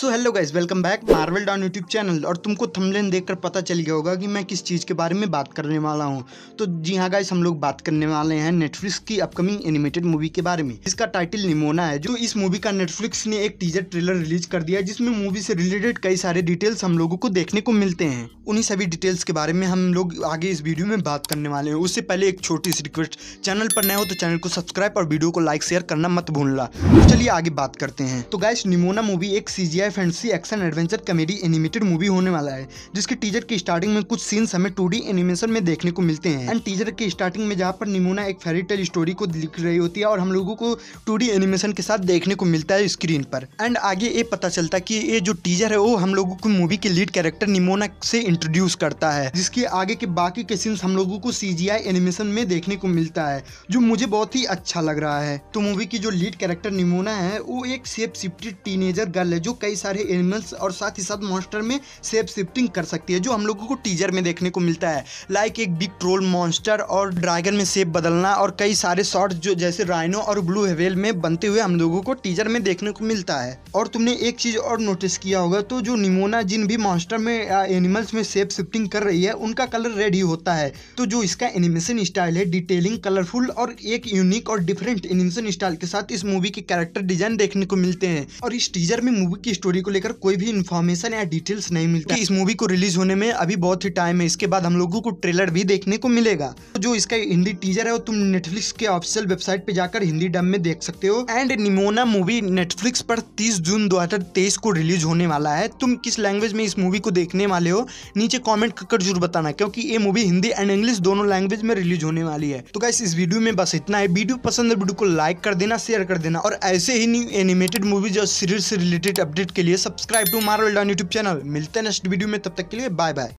सो hello guys welcome back Marvel Don YouTube channel और तुमको थमलेन देखकर पता चल गया होगा कि मैं किस चीज़ के बारे में बात करने वाला हूँ तो जी हाँ गाइज हम लोग बात करने वाले हैं नेटफ्लिक्स की अपकमिंग एनिमेटेड मूवी के बारे में इसका टाइटल निमोना है जो इस मूवी का नेटफ्लिक्स ने एक टीजर ट्रेलर रिलीज कर दिया जिसमें मूवी से रिलेटेड कई सारे डिटेल्स हम लोगों को देखने को मिलते हैं उन्हीं सभी डिटेल्स के बारे में हम लोग आगे इस वीडियो में बात करने वाले हैं उससे पहले एक छोटी सी रिक्वेस्ट चैनल पर नए हो तो चैनल को सब्सक्राइब और वीडियो को लाइक शेयर करना मत भूलना तो चलिए आगे बात करते हैं तो गाइस निमोना मूवी एक CGI high fancy action adventure comedy animated movie होने वाला है जिसके टीजर की स्टार्टिंग में कुछ सीन्स हमें टू एनिमेशन में देखने को मिलते हैं एंड टीजर की स्टार्टिंग में जहाँ पर निमोना एक फेरी टेल स्टोरी को लिख रही होती है और हम लोगों को टू एनिमेशन के साथ देखने को मिलता है स्क्रीन पर एंड आगे ये पता चलता की ये जो टीजर है वो हम लोगों को मूवी के लीड कैरेक्टर निमोना से इंट्रोड्यूस करता है जिसके आगे के बाकी के सीन्स हम लोगों को सी एनिमेशन में देखने को मिलता है जो मुझे बहुत ही अच्छा लग रहा है तो मूवी की जो लीड कैरेक्टर निमोना है वो एक सेफ सिफ्टी टीनेजर गर्ल है जो कई सारे एनिमल्स और साथ ही साथ मॉन्स्टर में सेप शिफ्टिंग कर सकती है जो हम लोगों को टीजर में देखने को मिलता है लाइक एक बिग ट्रोल मॉन्स्टर और ड्रैगन में सेप बदलना और कई सारे शॉर्ट जो जैसे राइनो और ब्लू हेवेल में बनते हुए हम लोगों को टीजर में देखने को मिलता है और तुमने एक चीज़ और नोटिस किया होगा तो जो निमोना जिन भी मॉन्स्टर में एनिमल्स में सेप शिफ्टिंग कर रही है उनका कलर रेड ही होता है तो जो इसका एनिमेशन स्टाइल है डिटेलिंग कलरफुल और एक यूनिक और डिफरेंट एनिमेशन स्टाइल के साथ इस मूवी के कैरेक्टर डिजाइन देखने को मिलते हैं और इस टीजर में मूवी की स्टोरी स्टोरी को लेकर कोई भी इन्फॉर्मेशन या डिटेल्स नहीं मिलता इस मूवी को रिलीज होने में अभी बहुत ही टाइम है इसके बाद हम लोगों को ट्रेलर भी देखने को मिलेगा जो इसका हिंदी टीजर है वो तुम नेटफ्लिक्स के ऑफिशियल वेबसाइट पे जाकर हिंदी डब में देख सकते हो एंड निमोना मूवी नेटफ्लिक्स पर 30 जून 2023 को रिलीज होने वाला है तुम किस लैंग्वेज में इस मूवी को देखने वाले हो नीचे कॉमेंट कर जरूर बताना क्योंकि ये मूवी हिंदी एंड इंग्लिश दोनों लैंग्वेज में रिलीज होने वाली है तो गाइस इस वीडियो में बस इतना है वीडियो पसंद है वीडियो को लाइक कर देना शेयर कर देना और ऐसे ही न्यू एनिमेटेड मूवीज और सीरीज से रिलेटेड अपडेट के लिए subscribe to Marvel Don YouTube channel मिलते हैं नेक्स्ट वीडियो में तब तक के लिए बाय बाय